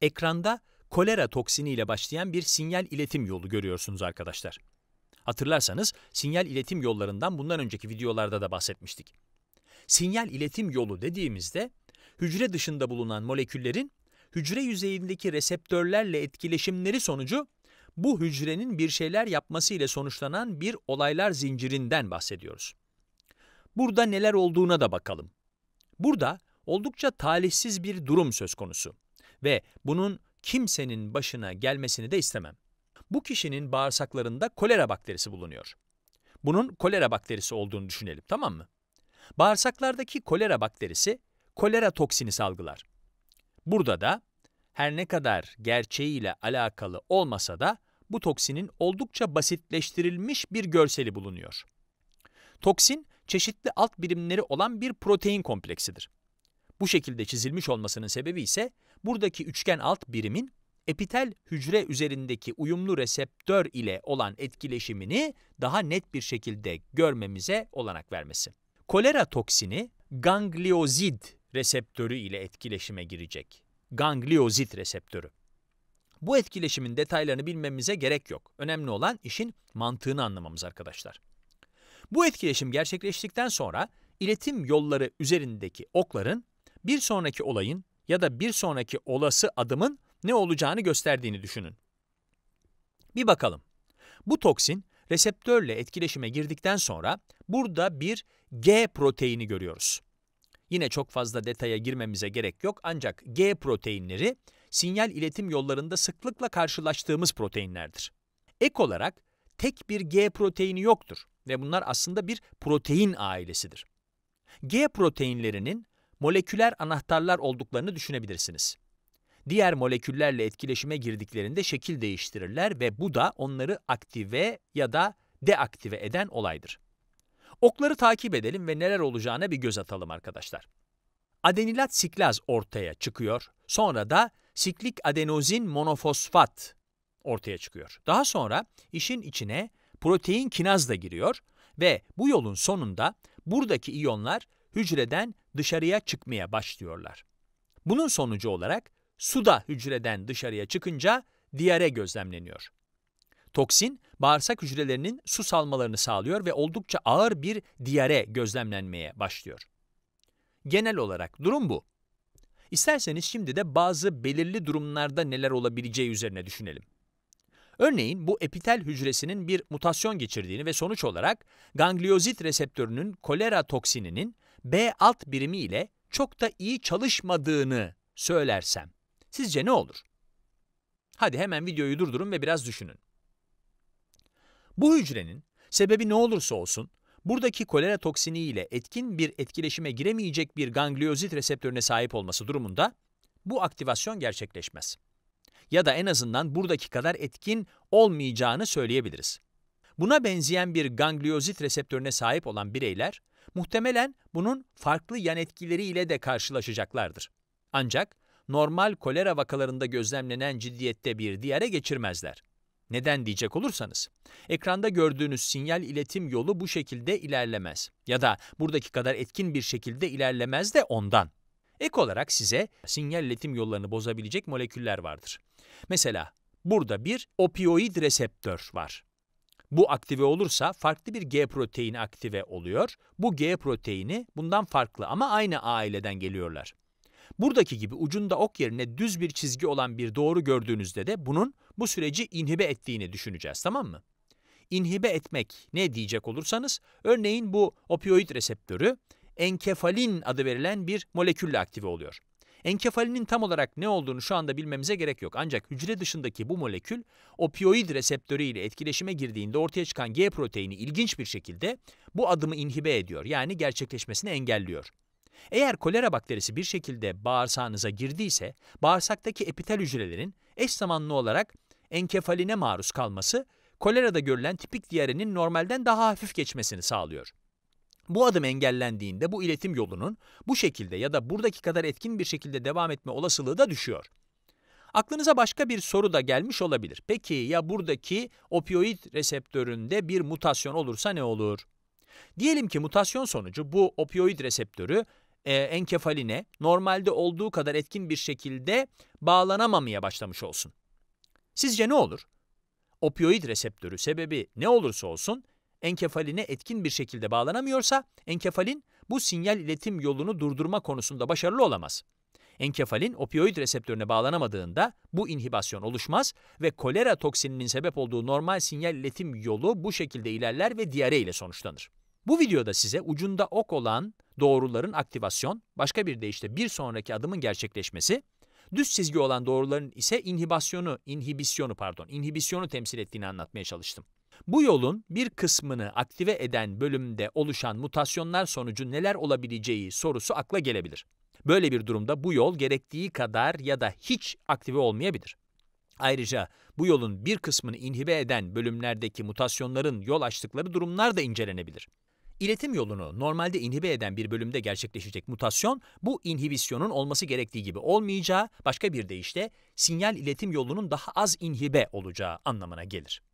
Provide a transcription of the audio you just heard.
Ekranda kolera toksini ile başlayan bir sinyal iletim yolu görüyorsunuz arkadaşlar. Hatırlarsanız sinyal iletim yollarından bundan önceki videolarda da bahsetmiştik. Sinyal iletim yolu dediğimizde hücre dışında bulunan moleküllerin hücre yüzeyindeki reseptörlerle etkileşimleri sonucu bu hücrenin bir şeyler yapması ile sonuçlanan bir olaylar zincirinden bahsediyoruz. Burada neler olduğuna da bakalım. Burada oldukça talihsiz bir durum söz konusu ve bunun kimsenin başına gelmesini de istemem. Bu kişinin bağırsaklarında kolera bakterisi bulunuyor. Bunun kolera bakterisi olduğunu düşünelim, tamam mı? Bağırsaklardaki kolera bakterisi kolera toksini salgılar. Burada da her ne kadar gerçeğiyle alakalı olmasa da bu toksinin oldukça basitleştirilmiş bir görseli bulunuyor. Toksin, çeşitli alt birimleri olan bir protein kompleksidir. Bu şekilde çizilmiş olmasının sebebi ise buradaki üçgen alt birimin epitel hücre üzerindeki uyumlu reseptör ile olan etkileşimini daha net bir şekilde görmemize olanak vermesi. Kolera toksini gangliozid reseptörü ile etkileşime girecek. Gangliozit reseptörü. Bu etkileşimin detaylarını bilmemize gerek yok. Önemli olan işin mantığını anlamamız arkadaşlar. Bu etkileşim gerçekleştikten sonra iletim yolları üzerindeki okların bir sonraki olayın ya da bir sonraki olası adımın ne olacağını gösterdiğini düşünün. Bir bakalım. Bu toksin reseptörle etkileşime girdikten sonra burada bir G proteini görüyoruz. Yine çok fazla detaya girmemize gerek yok ancak G proteinleri sinyal iletim yollarında sıklıkla karşılaştığımız proteinlerdir. Ek olarak tek bir G proteini yoktur ve bunlar aslında bir protein ailesidir. G proteinlerinin moleküler anahtarlar olduklarını düşünebilirsiniz. Diğer moleküllerle etkileşime girdiklerinde şekil değiştirirler ve bu da onları aktive ya da deaktive eden olaydır. Okları takip edelim ve neler olacağına bir göz atalım arkadaşlar. Adenilat siklaz ortaya çıkıyor. Sonra da siklik adenozin monofosfat ortaya çıkıyor. Daha sonra işin içine protein kinaz da giriyor ve bu yolun sonunda buradaki iyonlar hücreden dışarıya çıkmaya başlıyorlar. Bunun sonucu olarak su da hücreden dışarıya çıkınca diyare gözlemleniyor. Toksin, bağırsak hücrelerinin su salmalarını sağlıyor ve oldukça ağır bir diyare gözlemlenmeye başlıyor. Genel olarak durum bu. İsterseniz şimdi de bazı belirli durumlarda neler olabileceği üzerine düşünelim. Örneğin bu epitel hücresinin bir mutasyon geçirdiğini ve sonuç olarak gangliozit reseptörünün kolera toksininin B alt birimi ile çok da iyi çalışmadığını söylersem sizce ne olur? Hadi hemen videoyu durdurun ve biraz düşünün. Bu hücrenin sebebi ne olursa olsun buradaki kolera toksini ile etkin bir etkileşime giremeyecek bir gangliozit reseptörüne sahip olması durumunda bu aktivasyon gerçekleşmez. Ya da en azından buradaki kadar etkin olmayacağını söyleyebiliriz. Buna benzeyen bir gangliozit reseptörüne sahip olan bireyler Muhtemelen bunun farklı yan etkileriyle de karşılaşacaklardır. Ancak normal kolera vakalarında gözlemlenen ciddiyette bir diğere geçirmezler. Neden diyecek olursanız, ekranda gördüğünüz sinyal iletim yolu bu şekilde ilerlemez ya da buradaki kadar etkin bir şekilde ilerlemez de ondan. Ek olarak size sinyal iletim yollarını bozabilecek moleküller vardır. Mesela burada bir opioid reseptör var bu aktive olursa farklı bir G proteini aktive oluyor. Bu G proteini bundan farklı ama aynı aileden geliyorlar. Buradaki gibi ucunda ok yerine düz bir çizgi olan bir doğru gördüğünüzde de bunun bu süreci inhibe ettiğini düşüneceğiz tamam mı? İnhibe etmek ne diyecek olursanız örneğin bu opioid reseptörü enkefalin adı verilen bir molekülle aktive oluyor. Enkefalinin tam olarak ne olduğunu şu anda bilmemize gerek yok. Ancak hücre dışındaki bu molekül opioid reseptörü ile etkileşime girdiğinde ortaya çıkan G proteini ilginç bir şekilde bu adımı inhibe ediyor. Yani gerçekleşmesini engelliyor. Eğer kolera bakterisi bir şekilde bağırsağınıza girdiyse, bağırsaktaki epitel hücrelerin eş zamanlı olarak enkefaline maruz kalması, kolerada görülen tipik diyarenin normalden daha hafif geçmesini sağlıyor. Bu adım engellendiğinde bu iletim yolunun bu şekilde ya da buradaki kadar etkin bir şekilde devam etme olasılığı da düşüyor. Aklınıza başka bir soru da gelmiş olabilir. Peki ya buradaki opioid reseptöründe bir mutasyon olursa ne olur? Diyelim ki mutasyon sonucu bu opioid reseptörü e, enkefaline normalde olduğu kadar etkin bir şekilde bağlanamamaya başlamış olsun. Sizce ne olur? Opioid reseptörü sebebi ne olursa olsun enkefaline etkin bir şekilde bağlanamıyorsa enkefalin bu sinyal iletim yolunu durdurma konusunda başarılı olamaz. Enkefalin opioid reseptörüne bağlanamadığında bu inhibasyon oluşmaz ve kolera toksininin sebep olduğu normal sinyal iletim yolu bu şekilde ilerler ve diyare ile sonuçlanır. Bu videoda size ucunda ok olan doğruların aktivasyon, başka bir deyişle bir sonraki adımın gerçekleşmesi, düz çizgi olan doğruların ise inhibasyonu, inhibisyonu pardon, inhibisyonu temsil ettiğini anlatmaya çalıştım. Bu yolun bir kısmını aktive eden bölümde oluşan mutasyonlar sonucu neler olabileceği sorusu akla gelebilir. Böyle bir durumda bu yol gerektiği kadar ya da hiç aktive olmayabilir. Ayrıca bu yolun bir kısmını inhibe eden bölümlerdeki mutasyonların yol açtıkları durumlar da incelenebilir. İletim yolunu normalde inhibe eden bir bölümde gerçekleşecek mutasyon, bu inhibisyonun olması gerektiği gibi olmayacağı, başka bir deyişle sinyal iletim yolunun daha az inhibe olacağı anlamına gelir.